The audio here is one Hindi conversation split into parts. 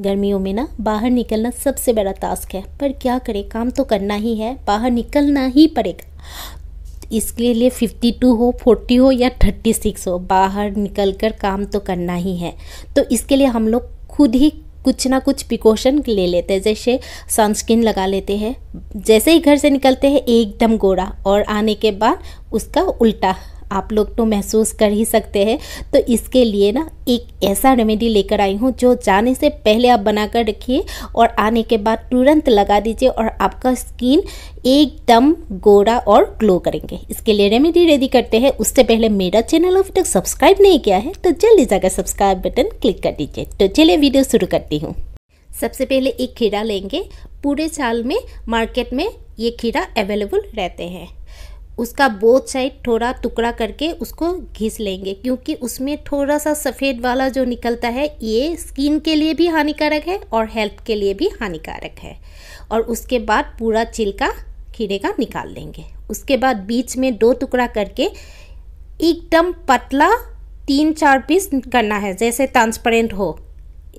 गर्मियों में ना बाहर निकलना सबसे बड़ा टास्क है पर क्या करें काम तो करना ही है बाहर निकलना ही पड़ेगा इसके लिए फिफ्टी टू हो फोर्टी हो या थर्टी सिक्स हो बाहर निकल कर काम तो करना ही है तो इसके लिए हम लोग खुद ही कुछ ना कुछ प्रिकॉशन ले लेते हैं जैसे सनस्क्रीन लगा लेते हैं जैसे ही घर से निकलते हैं एकदम गोरा और आने के बाद उसका उल्टा आप लोग तो महसूस कर ही सकते हैं तो इसके लिए ना एक ऐसा रेमेडी लेकर आई हूँ जो जाने से पहले आप बना कर रखिए और आने के बाद तुरंत लगा दीजिए और आपका स्किन एकदम गोरा और ग्लो करेंगे इसके लिए रेमेडी रेडी करते हैं उससे पहले मेरा चैनल अभी तक सब्सक्राइब नहीं किया है तो जल्दी जाकर सब्सक्राइब बटन क्लिक कर दीजिए तो चलिए वीडियो शुरू करती हूँ सबसे पहले एक खीरा लेंगे पूरे साल में मार्केट में ये खीरा अवेलेबल रहते हैं उसका बोथ साइड थोड़ा टुकड़ा करके उसको घिस लेंगे क्योंकि उसमें थोड़ा सा सफ़ेद वाला जो निकलता है ये स्किन के लिए भी हानिकारक है और हेल्थ के लिए भी हानिकारक है और उसके बाद पूरा छिलका खीरे का निकाल लेंगे उसके बाद बीच में दो टुकड़ा करके एकदम पतला तीन चार पीस करना है जैसे ट्रांसपेरेंट हो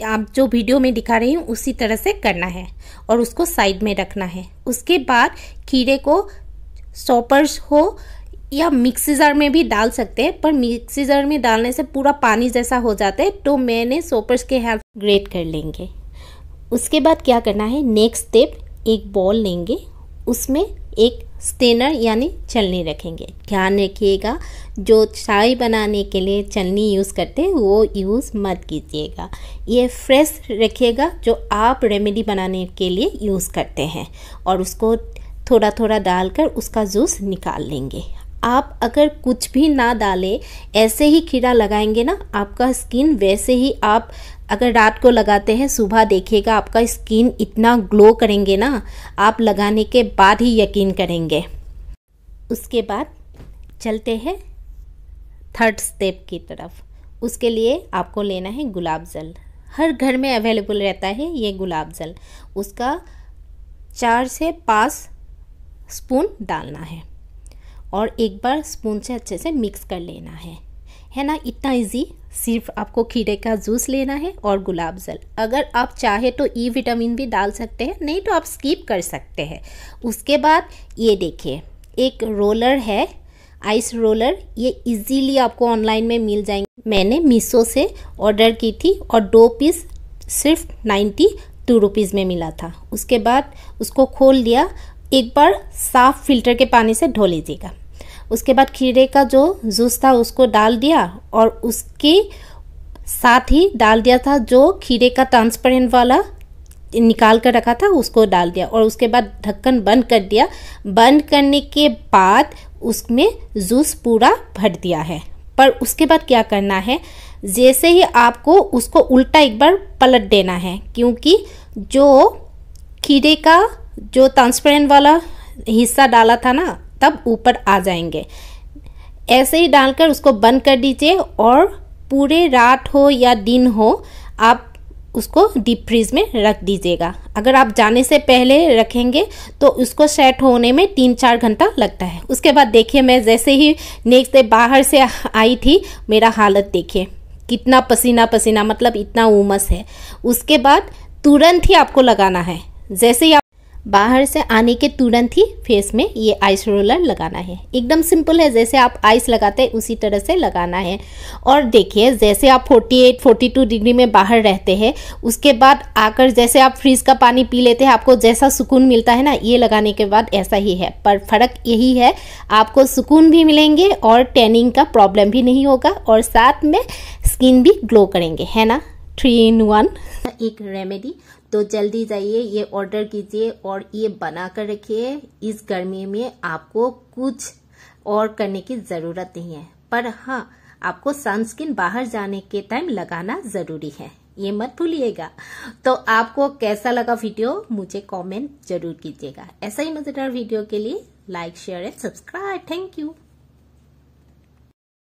आप जो वीडियो में दिखा रही हूँ उसी तरह से करना है और उसको साइड में रखना है उसके बाद खीरे को सॉपर्स हो या मिक्सी जार में भी डाल सकते हैं पर मिक्सी जार में डालने से पूरा पानी जैसा हो जाता है तो मैंने सोपर्स के हेल्प ग्रेट कर लेंगे उसके बाद क्या करना है नेक्स्ट स्टेप एक बॉल लेंगे उसमें एक स्टेनर यानी चलनी रखेंगे ध्यान रखिएगा जो चाय बनाने के लिए चलनी यूज़ करते हैं वो यूज़ मत कीजिएगा ये फ्रेश रखिएगा जो आप रेमेडी बनाने के लिए यूज़ करते हैं और उसको थोड़ा थोड़ा डालकर उसका जूस निकाल लेंगे आप अगर कुछ भी ना डालें ऐसे ही खीरा लगाएंगे ना आपका स्किन वैसे ही आप अगर रात को लगाते हैं सुबह देखिएगा आपका स्किन इतना ग्लो करेंगे ना आप लगाने के बाद ही यकीन करेंगे उसके बाद चलते हैं थर्ड स्टेप की तरफ उसके लिए आपको लेना है गुलाब जल हर घर में अवेलेबल रहता है ये गुलाब जल उसका चार से पाँच स्पून डालना है और एक बार स्पून से अच्छे से मिक्स कर लेना है है ना इतना इजी सिर्फ आपको खीरे का जूस लेना है और गुलाब जल अगर आप चाहे तो ई e विटामिन भी डाल सकते हैं नहीं तो आप स्किप कर सकते हैं उसके बाद ये देखिए एक रोलर है आइस रोलर ये इजीली आपको ऑनलाइन में मिल जाएंगे मैंने मीसो से ऑर्डर की थी और दो पीस सिर्फ नाइन्टी टू रुपीज़ में मिला था उसके बाद उसको खोल लिया एक बार साफ़ फिल्टर के पानी से धो लीजिएगा उसके बाद खीरे का जो जूस था उसको डाल दिया और उसके साथ ही डाल दिया था जो खीरे का ट्रांसपेरेंट वाला निकाल कर रखा था उसको डाल दिया और उसके बाद ढक्कन बंद कर दिया बंद करने के बाद उसमें जूस पूरा भर दिया है पर उसके बाद क्या करना है जैसे ही आपको उसको उल्टा एक बार पलट देना है क्योंकि जो खीरे का जो ट्रांसपेरेंट वाला हिस्सा डाला था ना तब ऊपर आ जाएंगे ऐसे ही डालकर उसको बंद कर दीजिए और पूरे रात हो या दिन हो आप उसको डीप फ्रीज में रख दीजिएगा अगर आप जाने से पहले रखेंगे तो उसको सेट होने में तीन चार घंटा लगता है उसके बाद देखिए मैं जैसे ही नेक्स्ट डे बाहर से आई थी मेरा हालत देखिए कितना पसीना पसीना मतलब इतना उमस है उसके बाद तुरंत ही आपको लगाना है जैसे ही बाहर से आने के तुरंत ही फेस में ये आइस रोलर लगाना है एकदम सिंपल है जैसे आप आइस लगाते हैं उसी तरह से लगाना है और देखिए जैसे आप 48 42 डिग्री में बाहर रहते हैं उसके बाद आकर जैसे आप फ्रिज का पानी पी लेते हैं आपको जैसा सुकून मिलता है ना ये लगाने के बाद ऐसा ही है पर फ़र्क यही है आपको सुकून भी मिलेंगे और टेनिंग का प्रॉब्लम भी नहीं होगा और साथ में स्किन भी ग्लो करेंगे है ना थ्री इन वन एक रेमेडी तो जल्दी जाइए ये ऑर्डर कीजिए और ये बना कर रखिए इस गर्मी में आपको कुछ और करने की ज़रूरत नहीं है पर हाँ आपको सनस्क्रीन बाहर जाने के टाइम लगाना ज़रूरी है ये मत भूलिएगा तो आपको कैसा लगा वीडियो मुझे कमेंट जरूर कीजिएगा ऐसा ही मज़ेदार वीडियो के लिए like share and subscribe thank you